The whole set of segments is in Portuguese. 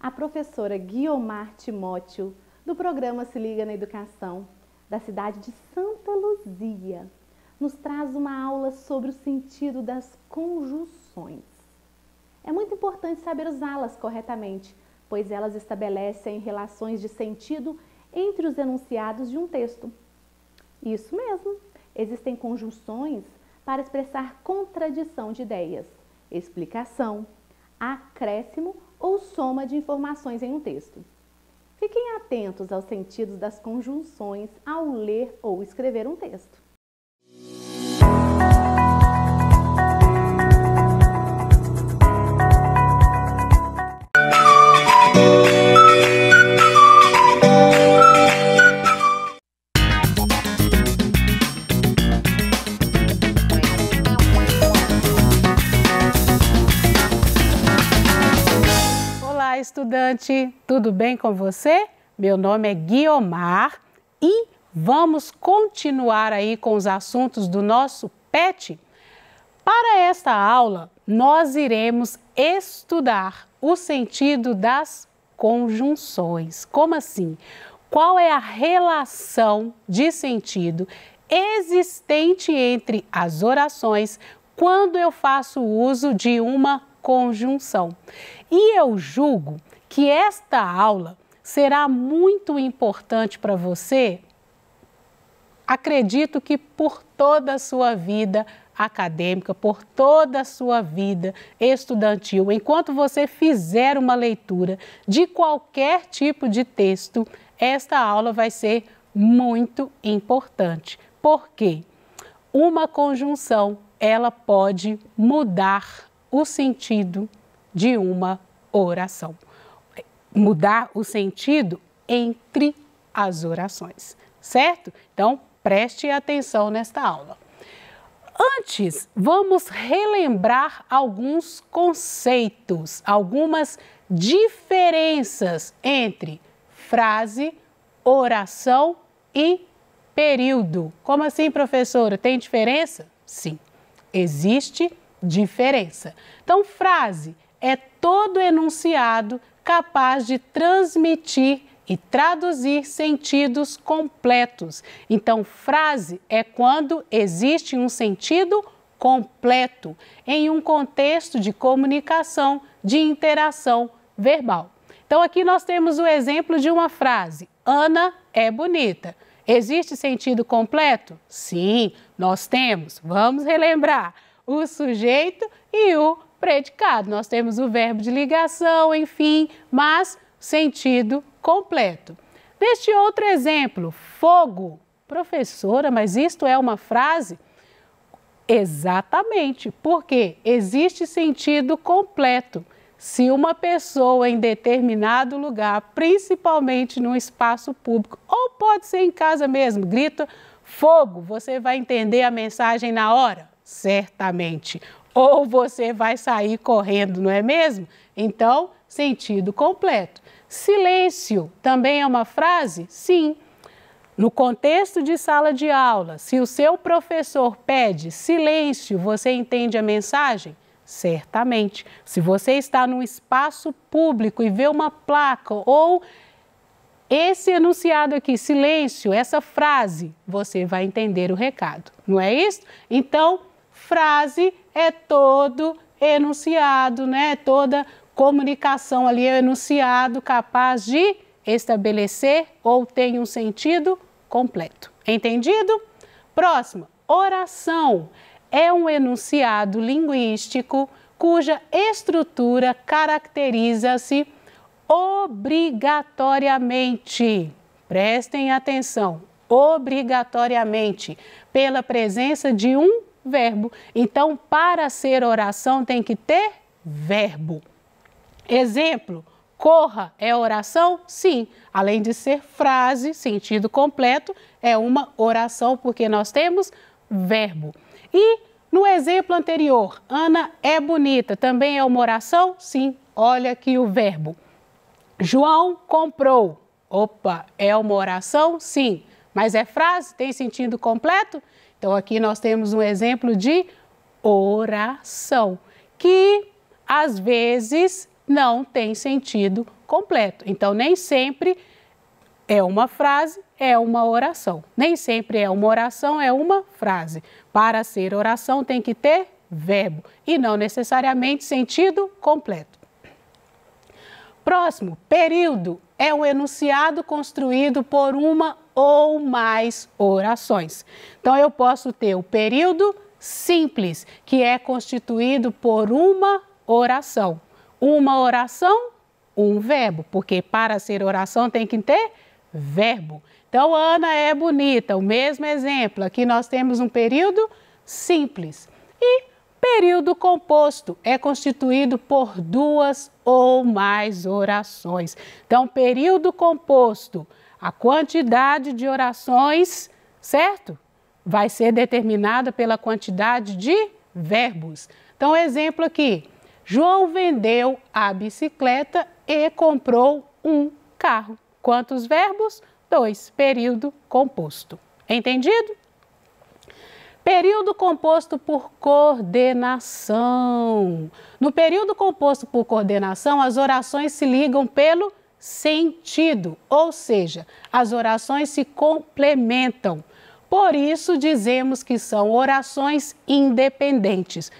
a professora Guiomar Timóteo, do programa Se Liga na Educação, da cidade de Santa Luzia, nos traz uma aula sobre o sentido das conjunções. É muito importante saber usá-las corretamente, pois elas estabelecem relações de sentido entre os enunciados de um texto. Isso mesmo, existem conjunções para expressar contradição de ideias, explicação, acréscimo ou soma de informações em um texto. Fiquem atentos aos sentidos das conjunções ao ler ou escrever um texto. tudo bem com você? Meu nome é Guiomar e vamos continuar aí com os assuntos do nosso PET. Para esta aula, nós iremos estudar o sentido das conjunções. Como assim? Qual é a relação de sentido existente entre as orações quando eu faço uso de uma conjunção? E eu julgo que esta aula será muito importante para você, acredito que por toda a sua vida acadêmica, por toda a sua vida estudantil, enquanto você fizer uma leitura de qualquer tipo de texto, esta aula vai ser muito importante. Por quê? Uma conjunção, ela pode mudar o sentido de uma oração mudar o sentido entre as orações, certo? Então, preste atenção nesta aula. Antes, vamos relembrar alguns conceitos, algumas diferenças entre frase, oração e período. Como assim, professora? Tem diferença? Sim, existe diferença. Então, frase é todo enunciado capaz de transmitir e traduzir sentidos completos. Então, frase é quando existe um sentido completo em um contexto de comunicação, de interação verbal. Então, aqui nós temos o exemplo de uma frase: Ana é bonita. Existe sentido completo? Sim, nós temos. Vamos relembrar: o sujeito e o predicado. Nós temos o verbo de ligação, enfim, mas sentido completo. Neste outro exemplo, fogo. Professora, mas isto é uma frase? Exatamente, porque existe sentido completo. Se uma pessoa em determinado lugar, principalmente num espaço público, ou pode ser em casa mesmo, grita fogo, você vai entender a mensagem na hora? Certamente ou você vai sair correndo, não é mesmo? Então, sentido completo. Silêncio também é uma frase? Sim. No contexto de sala de aula, se o seu professor pede silêncio, você entende a mensagem? Certamente. Se você está num espaço público e vê uma placa ou esse enunciado aqui, silêncio, essa frase, você vai entender o recado, não é isso? Então, frase é todo enunciado, né? É toda comunicação ali é enunciado capaz de estabelecer ou tem um sentido completo. Entendido? Próximo, oração é um enunciado linguístico cuja estrutura caracteriza-se obrigatoriamente. Prestem atenção, obrigatoriamente, pela presença de um verbo. Então, para ser oração tem que ter verbo. Exemplo: corra é oração? Sim. Além de ser frase, sentido completo, é uma oração porque nós temos verbo. E no exemplo anterior, Ana é bonita, também é uma oração? Sim. Olha aqui o verbo. João comprou. Opa, é uma oração? Sim. Mas é frase? Tem sentido completo? Então aqui nós temos um exemplo de oração, que às vezes não tem sentido completo. Então nem sempre é uma frase, é uma oração. Nem sempre é uma oração, é uma frase. Para ser oração tem que ter verbo e não necessariamente sentido completo. Próximo, período é um enunciado construído por uma ou mais orações. Então, eu posso ter o período simples, que é constituído por uma oração. Uma oração, um verbo, porque para ser oração tem que ter verbo. Então, Ana é bonita, o mesmo exemplo. Aqui nós temos um período simples. E período composto é constituído por duas ou mais orações. Então, período composto a quantidade de orações, certo? Vai ser determinada pela quantidade de verbos. Então, exemplo aqui: João vendeu a bicicleta e comprou um carro. Quantos verbos? Dois. Período composto. Entendido? Período composto por coordenação. No período composto por coordenação, as orações se ligam pelo sentido, ou seja, as orações se complementam. Por isso dizemos que são orações independentes.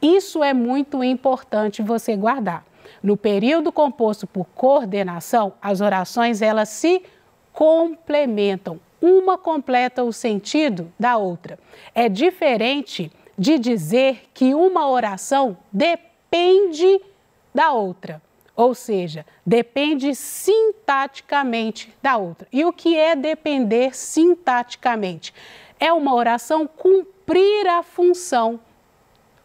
Isso é muito importante você guardar. No período composto por coordenação, as orações elas se complementam. Uma completa o sentido da outra. É diferente de dizer que uma oração depende da outra ou seja, depende sintaticamente da outra. E o que é depender sintaticamente? É uma oração cumprir a função,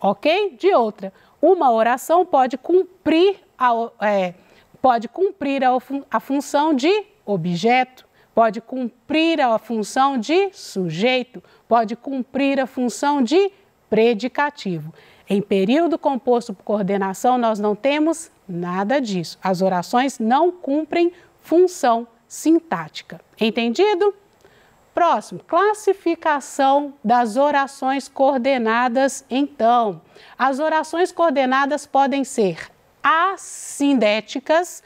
ok? De outra. Uma oração pode cumprir a, é, pode cumprir a, a função de objeto, pode cumprir a função de sujeito, pode cumprir a função de predicativo. Em período composto por coordenação, nós não temos nada disso. As orações não cumprem função sintática. Entendido? Próximo, classificação das orações coordenadas, então. As orações coordenadas podem ser assindéticas,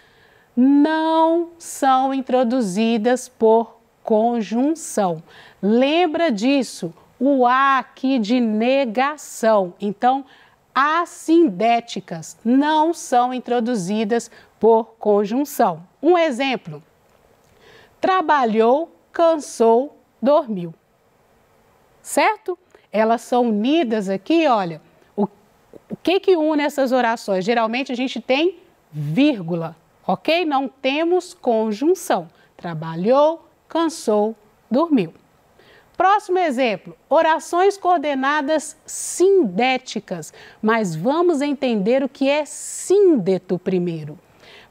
não são introduzidas por conjunção. Lembra disso? o A aqui de negação. Então, assindéticas não são introduzidas por conjunção. Um exemplo: trabalhou, cansou, dormiu. Certo? Elas são unidas aqui, olha. O, o que que une essas orações? Geralmente a gente tem vírgula, OK? Não temos conjunção. Trabalhou, cansou, dormiu. Próximo exemplo, orações coordenadas sindéticas. Mas vamos entender o que é síndeto primeiro.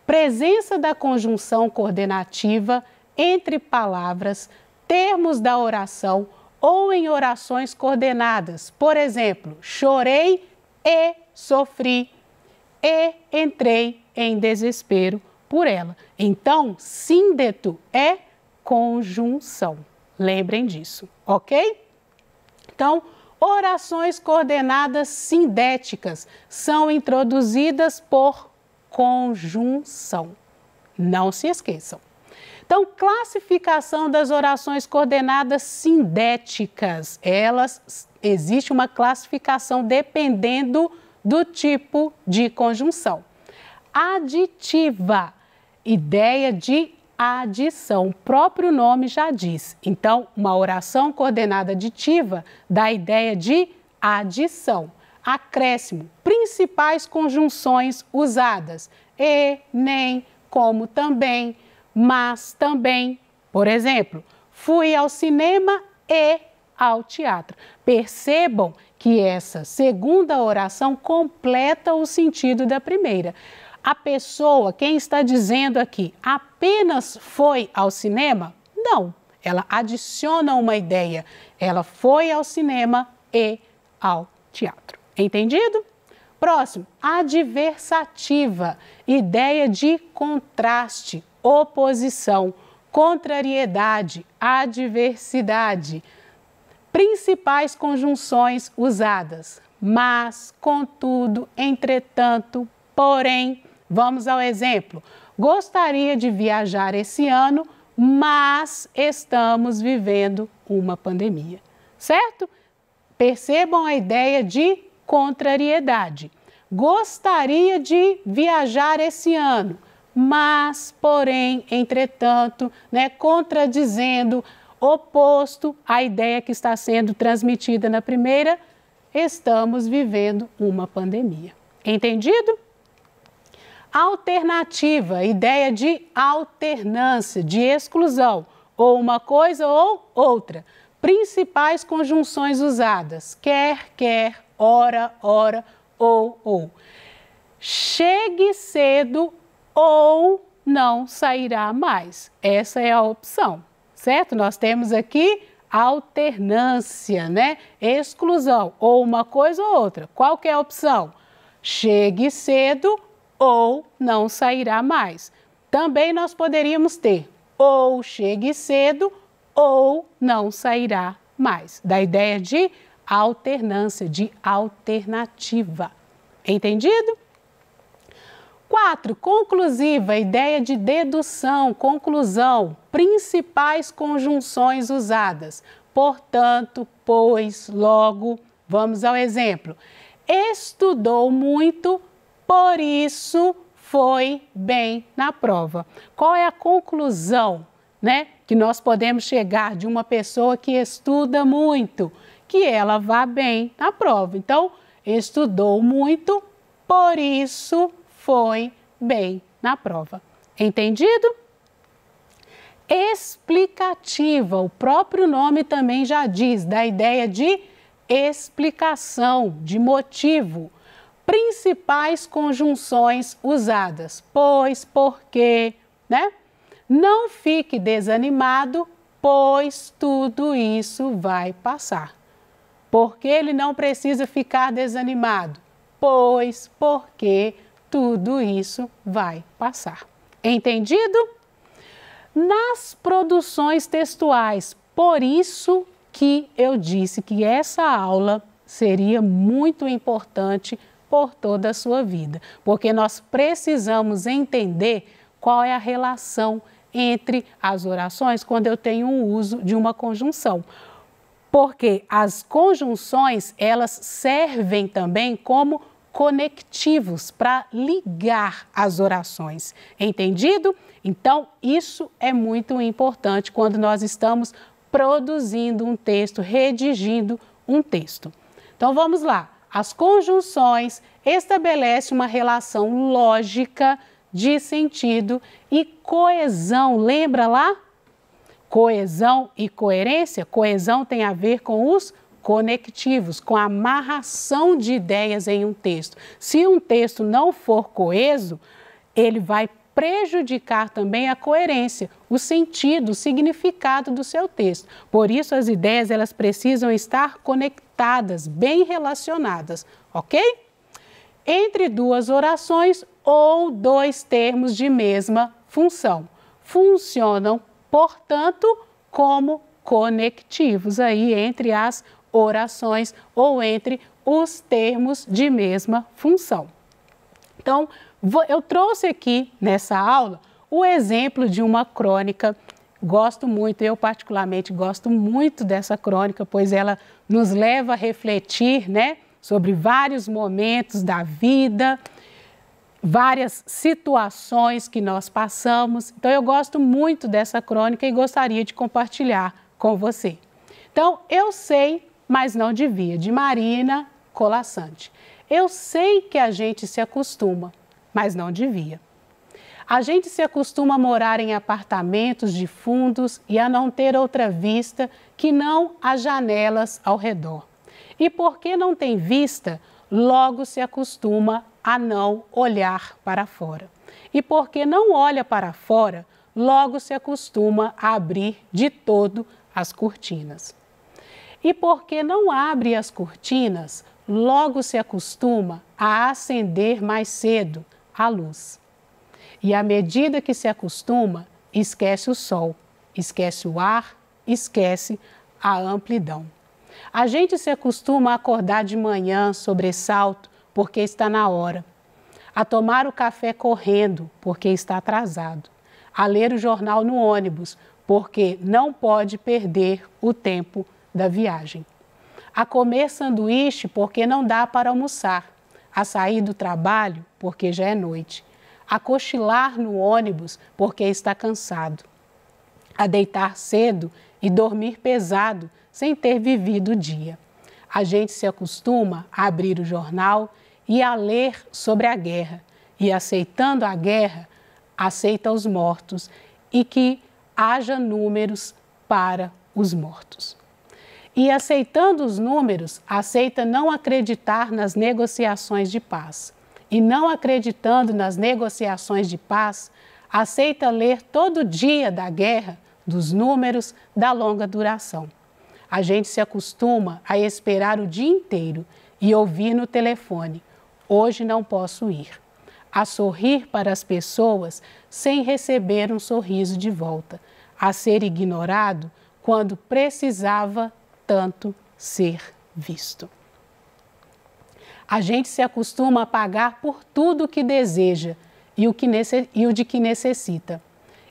Presença da conjunção coordenativa entre palavras, termos da oração ou em orações coordenadas. Por exemplo, chorei e sofri e entrei em desespero por ela. Então, síndeto é conjunção. Lembrem disso, ok? Então, orações coordenadas sindéticas são introduzidas por conjunção. Não se esqueçam. Então, classificação das orações coordenadas sindéticas. Elas existe uma classificação dependendo do tipo de conjunção. Aditiva, ideia de adição. O próprio nome já diz. Então, uma oração coordenada aditiva dá a ideia de adição, acréscimo, principais conjunções usadas: e, nem, como também, mas também. Por exemplo, fui ao cinema e ao teatro. Percebam que essa segunda oração completa o sentido da primeira. A pessoa, quem está dizendo aqui, apenas foi ao cinema? Não. Ela adiciona uma ideia. Ela foi ao cinema e ao teatro. Entendido? Próximo, adversativa, ideia de contraste, oposição, contrariedade, adversidade. Principais conjunções usadas: mas, contudo, entretanto, porém, Vamos ao exemplo. Gostaria de viajar esse ano, mas estamos vivendo uma pandemia. Certo? Percebam a ideia de contrariedade. Gostaria de viajar esse ano, mas, porém, entretanto, né, contradizendo, oposto à ideia que está sendo transmitida na primeira, estamos vivendo uma pandemia. Entendido? alternativa, ideia de alternância, de exclusão, ou uma coisa ou outra. Principais conjunções usadas: quer, quer, hora, hora, ou, ou. Chegue cedo ou não sairá mais. Essa é a opção, certo? Nós temos aqui alternância, né? Exclusão, ou uma coisa ou outra. Qual é a opção? Chegue cedo ou não sairá mais. Também nós poderíamos ter ou chegue cedo ou não sairá mais. Da ideia de alternância, de alternativa. Entendido? 4. Conclusiva, ideia de dedução, conclusão, principais conjunções usadas. Portanto, pois, logo, vamos ao exemplo. Estudou muito, por isso foi bem na prova. Qual é a conclusão, né, que nós podemos chegar de uma pessoa que estuda muito, que ela vá bem na prova. Então, estudou muito, por isso foi bem na prova. Entendido? Explicativa, o próprio nome também já diz, da ideia de explicação, de motivo principais conjunções usadas: pois, porque, né? Não fique desanimado, pois tudo isso vai passar. Porque ele não precisa ficar desanimado, pois, porque tudo isso vai passar. Entendido? Nas produções textuais, por isso que eu disse que essa aula seria muito importante por toda a sua vida, porque nós precisamos entender qual é a relação entre as orações quando eu tenho o um uso de uma conjunção. Porque as conjunções, elas servem também como conectivos para ligar as orações. Entendido? Então, isso é muito importante quando nós estamos produzindo um texto, redigindo um texto. Então, vamos lá. As conjunções estabelecem uma relação lógica de sentido e coesão. Lembra lá? Coesão e coerência? Coesão tem a ver com os conectivos, com a amarração de ideias em um texto. Se um texto não for coeso, ele vai prejudicar também a coerência, o sentido, o significado do seu texto. Por isso as ideias elas precisam estar conectadas conectadas, bem relacionadas, ok? Entre duas orações ou dois termos de mesma função. Funcionam, portanto, como conectivos aí entre as orações ou entre os termos de mesma função. Então, eu trouxe aqui nessa aula o exemplo de uma crônica Gosto muito, eu particularmente gosto muito dessa crônica, pois ela nos leva a refletir né, sobre vários momentos da vida, várias situações que nós passamos. Então, eu gosto muito dessa crônica e gostaria de compartilhar com você. Então, eu sei, mas não devia, de Marina Colaçante. Eu sei que a gente se acostuma, mas não devia. A gente se acostuma a morar em apartamentos de fundos e a não ter outra vista que não as janelas ao redor. E porque não tem vista, logo se acostuma a não olhar para fora. E porque não olha para fora, logo se acostuma a abrir de todo as cortinas. E porque não abre as cortinas, logo se acostuma a acender mais cedo a luz. E à medida que se acostuma, esquece o sol, esquece o ar, esquece a amplidão. A gente se acostuma a acordar de manhã, sobressalto, porque está na hora. A tomar o café correndo, porque está atrasado. A ler o jornal no ônibus, porque não pode perder o tempo da viagem. A comer sanduíche, porque não dá para almoçar. A sair do trabalho, porque já é noite a cochilar no ônibus porque está cansado, a deitar cedo e dormir pesado sem ter vivido o dia. A gente se acostuma a abrir o jornal e a ler sobre a guerra, e aceitando a guerra, aceita os mortos e que haja números para os mortos. E aceitando os números, aceita não acreditar nas negociações de paz e não acreditando nas negociações de paz, aceita ler todo dia da guerra, dos números, da longa duração. A gente se acostuma a esperar o dia inteiro e ouvir no telefone: hoje não posso ir. A sorrir para as pessoas sem receber um sorriso de volta. A ser ignorado quando precisava tanto ser visto. A gente se acostuma a pagar por tudo o que deseja e o, que e o de que necessita,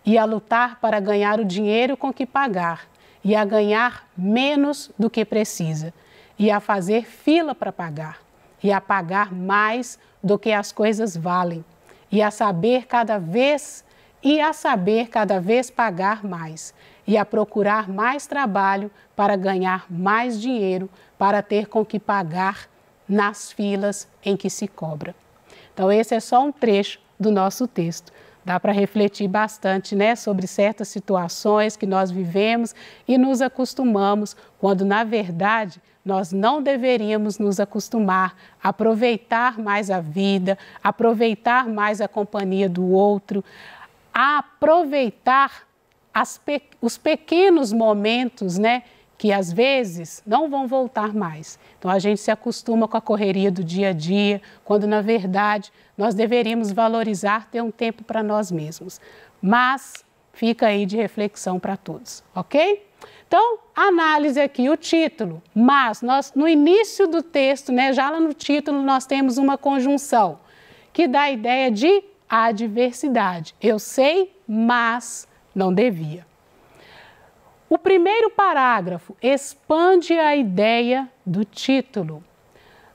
e a lutar para ganhar o dinheiro com que pagar, e a ganhar menos do que precisa, e a fazer fila para pagar, e a pagar mais do que as coisas valem, e a saber cada vez e a saber cada vez pagar mais, e a procurar mais trabalho para ganhar mais dinheiro, para ter com que pagar nas filas em que se cobra. Então, esse é só um trecho do nosso texto. Dá para refletir bastante né, sobre certas situações que nós vivemos e nos acostumamos, quando na verdade nós não deveríamos nos acostumar, aproveitar mais a vida, aproveitar mais a companhia do outro, aproveitar pe os pequenos momentos né, que às vezes não vão voltar mais. Então a gente se acostuma com a correria do dia a dia, quando na verdade nós deveríamos valorizar ter um tempo para nós mesmos. Mas fica aí de reflexão para todos, ok? Então, análise aqui, o título. Mas nós no início do texto, né, já lá no título, nós temos uma conjunção que dá a ideia de adversidade. Eu sei, mas não devia. O primeiro parágrafo expande a ideia do título.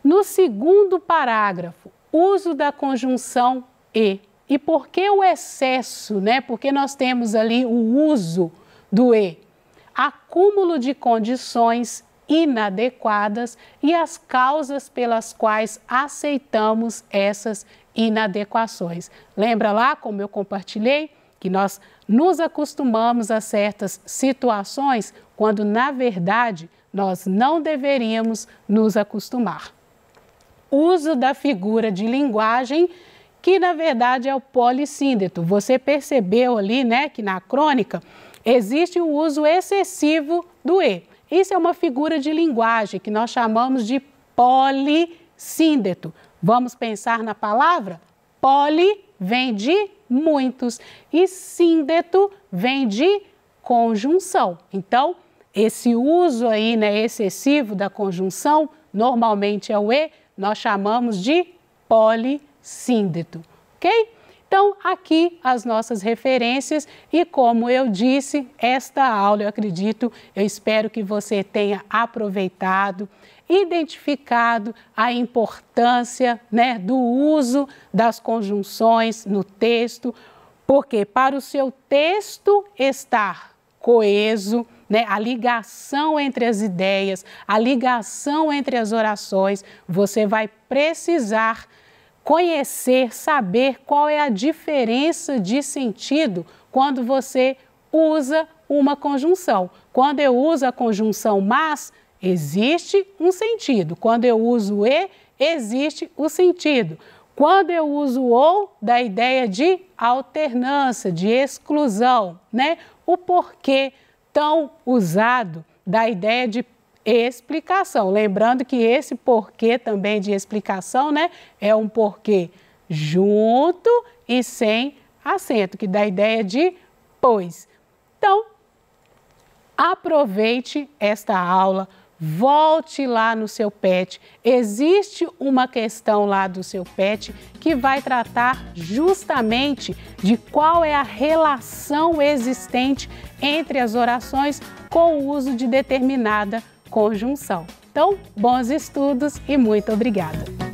No segundo parágrafo, uso da conjunção e. E por que o excesso, né? Porque nós temos ali o uso do e. Acúmulo de condições inadequadas e as causas pelas quais aceitamos essas inadequações. Lembra lá como eu compartilhei? que nós nos acostumamos a certas situações quando, na verdade, nós não deveríamos nos acostumar. Uso da figura de linguagem, que na verdade é o polissíndeto. Você percebeu ali, né, que na crônica existe o uso excessivo do E. Isso é uma figura de linguagem que nós chamamos de polissíndeto. Vamos pensar na palavra? Poli vem de muitos. E síndeto vem de conjunção. Então, esse uso aí, né, excessivo da conjunção, normalmente é o E, nós chamamos de polissíndeto, ok? Então, aqui as nossas referências e como eu disse, esta aula eu acredito, eu espero que você tenha aproveitado, identificado a importância né, do uso das conjunções no texto, porque para o seu texto estar coeso, né, a ligação entre as ideias, a ligação entre as orações, você vai precisar conhecer, saber qual é a diferença de sentido quando você usa uma conjunção. Quando eu uso a conjunção mas, Existe um sentido. Quando eu uso e, existe o sentido. Quando eu uso ou, da ideia de alternância, de exclusão, né? O porquê tão usado da ideia de explicação. Lembrando que esse porquê também de explicação, né, é um porquê junto e sem acento, que dá a ideia de pois. Então, aproveite esta aula volte lá no seu pet. Existe uma questão lá do seu pet que vai tratar justamente de qual é a relação existente entre as orações com o uso de determinada conjunção. Então, bons estudos e muito obrigada!